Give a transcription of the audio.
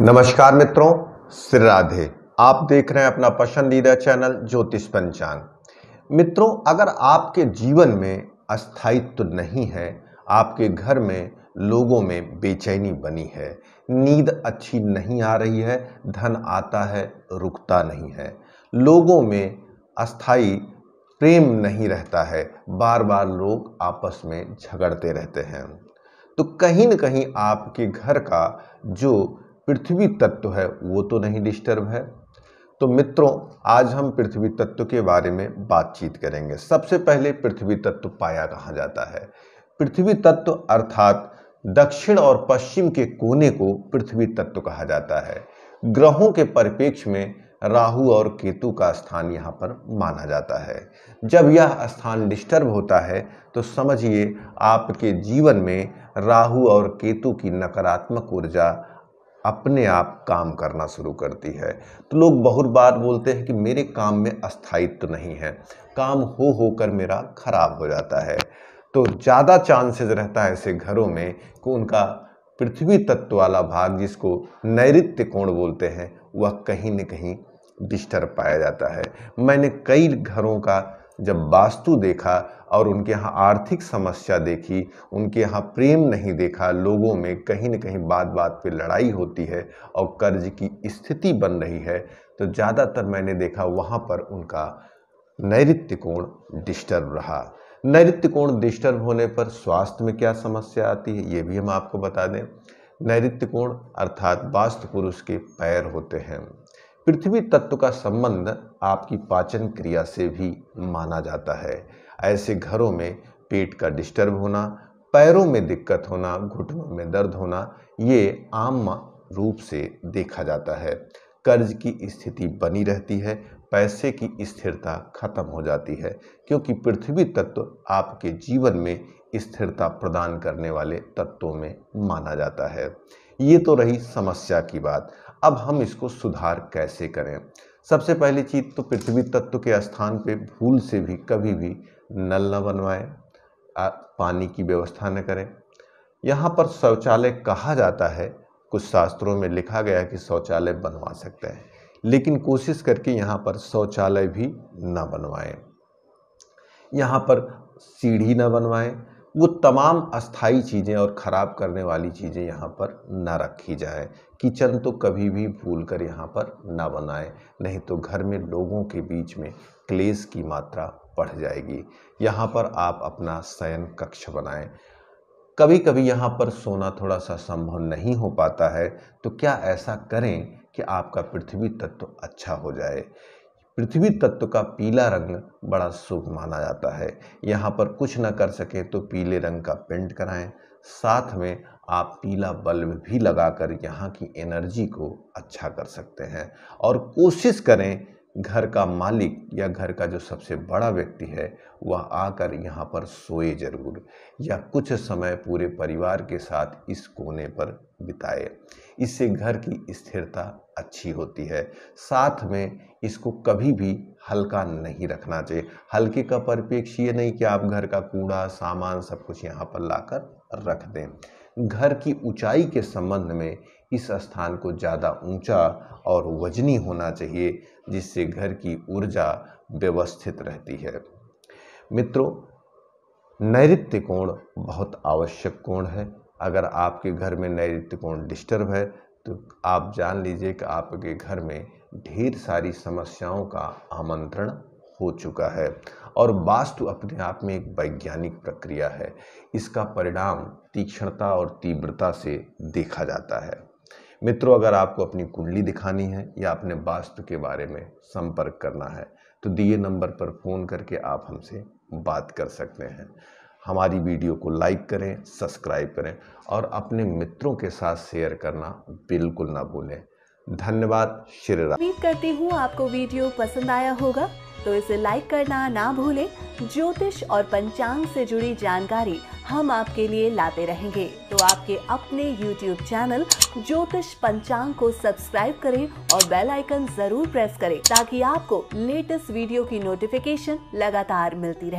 नमस्कार मित्रों श्री राधे आप देख रहे हैं अपना पसंदीदा चैनल ज्योतिष पंचांग मित्रों अगर आपके जीवन में अस्थायित्व नहीं है आपके घर में लोगों में बेचैनी बनी है नींद अच्छी नहीं आ रही है धन आता है रुकता नहीं है लोगों में अस्थाई प्रेम नहीं रहता है बार बार लोग आपस में झगड़ते रहते हैं तो कहीं न कहीं आपके घर का जो पृथ्वी तत्व है वो तो नहीं डिस्टर्ब है तो मित्रों आज हम पृथ्वी तत्व के बारे में बातचीत करेंगे सबसे पहले पृथ्वी तत्व पाया कहा जाता है पृथ्वी तत्व अर्थात दक्षिण और पश्चिम के कोने को पृथ्वी तत्व कहा जाता है ग्रहों के परिपेक्ष में राहु और केतु का स्थान यहाँ पर माना जाता है जब यह स्थान डिस्टर्ब होता है तो समझिए आपके जीवन में राहु और केतु की नकारात्मक ऊर्जा अपने आप काम करना शुरू करती है तो लोग बहुत बार बोलते हैं कि मेरे काम में अस्थायित्व नहीं है काम हो हो कर मेरा खराब हो जाता है तो ज़्यादा चांसेस रहता है ऐसे घरों में कि उनका पृथ्वी तत्व वाला भाग जिसको नैऋत्य कोण बोलते हैं वह कहीं न कहीं डिस्टर्ब पाया जाता है मैंने कई घरों का जब वास्तु देखा और उनके यहाँ आर्थिक समस्या देखी उनके यहाँ प्रेम नहीं देखा लोगों में कहीं ना कहीं बात बात पे लड़ाई होती है और कर्ज की स्थिति बन रही है तो ज़्यादातर मैंने देखा वहाँ पर उनका नैत्य कोण डिस्टर्ब रहा नैत्य कोण डिस्टर्ब होने पर स्वास्थ्य में क्या समस्या आती है ये भी हम आपको बता दें नैत्य कोण अर्थात वास्तु पुरुष के पैर होते हैं पृथ्वी तत्व का संबंध आपकी पाचन क्रिया से भी माना जाता है ऐसे घरों में पेट का डिस्टर्ब होना पैरों में दिक्कत होना घुटनों में दर्द होना ये आम रूप से देखा जाता है कर्ज की स्थिति बनी रहती है पैसे की स्थिरता खत्म हो जाती है क्योंकि पृथ्वी तत्व आपके जीवन में स्थिरता प्रदान करने वाले तत्वों में माना जाता है ये तो रही समस्या की बात अब हम इसको सुधार कैसे करें सबसे पहली चीज़ तो पृथ्वी तत्व के स्थान पे भूल से भी कभी भी नल न बनवाएं पानी की व्यवस्था न करें यहाँ पर शौचालय कहा जाता है कुछ शास्त्रों में लिखा गया कि शौचालय बनवा सकते हैं लेकिन कोशिश करके यहाँ पर शौचालय भी न बनवाएं यहाँ पर सीढ़ी न बनवाएं वो तमाम अस्थाई चीज़ें और ख़राब करने वाली चीज़ें यहाँ पर ना रखी जाए किचन तो कभी भी भूल कर यहाँ पर ना बनाए नहीं तो घर में लोगों के बीच में क्लेश की मात्रा बढ़ जाएगी यहाँ पर आप अपना शयन कक्ष बनाएं कभी कभी यहाँ पर सोना थोड़ा सा संभव नहीं हो पाता है तो क्या ऐसा करें कि आपका पृथ्वी तत्व तो अच्छा हो जाए पृथ्वी तत्व का पीला रंग बड़ा शुभ माना जाता है यहाँ पर कुछ न कर सके तो पीले रंग का पेंट कराएं साथ में आप पीला बल्ब भी लगाकर यहाँ की एनर्जी को अच्छा कर सकते हैं और कोशिश करें घर का मालिक या घर का जो सबसे बड़ा व्यक्ति है वह आकर यहाँ पर सोए जरूर या कुछ समय पूरे परिवार के साथ इस कोने पर बिताए इससे घर की स्थिरता अच्छी होती है साथ में इसको कभी भी हल्का नहीं रखना चाहिए हल्के का परिप्रेक्ष्य नहीं कि आप घर का कूड़ा सामान सब कुछ यहाँ पर लाकर रख दें घर की ऊंचाई के संबंध में इस स्थान को ज़्यादा ऊंचा और वजनी होना चाहिए जिससे घर की ऊर्जा व्यवस्थित रहती है मित्रों नैत्य कोण बहुत आवश्यक कोण है अगर आपके घर में नैत्य कोण डिस्टर्ब है तो आप जान लीजिए कि आपके घर में ढेर सारी समस्याओं का आमंत्रण हो चुका है और वास्तु अपने आप में एक वैज्ञानिक प्रक्रिया है इसका परिणाम तीक्ष्णता और तीव्रता से देखा जाता है मित्रों अगर आपको अपनी कुंडली दिखानी है या अपने वास्तु के बारे में संपर्क करना है तो दिए नंबर पर फ़ोन करके आप हमसे बात कर सकते हैं हमारी वीडियो को लाइक करें सब्सक्राइब करें और अपने मित्रों के साथ शेयर करना बिल्कुल ना भूलें धन्यवाद श्री राम उम्मीद करती हूँ आपको वीडियो पसंद आया होगा तो इसे लाइक करना ना भूलें ज्योतिष और पंचांग से जुड़ी जानकारी हम आपके लिए लाते रहेंगे तो आपके अपने YouTube चैनल ज्योतिष पंचांग को सब्सक्राइब करें और बेल आइकन जरूर प्रेस करें ताकि आपको लेटेस्ट वीडियो की नोटिफिकेशन लगातार मिलती रहे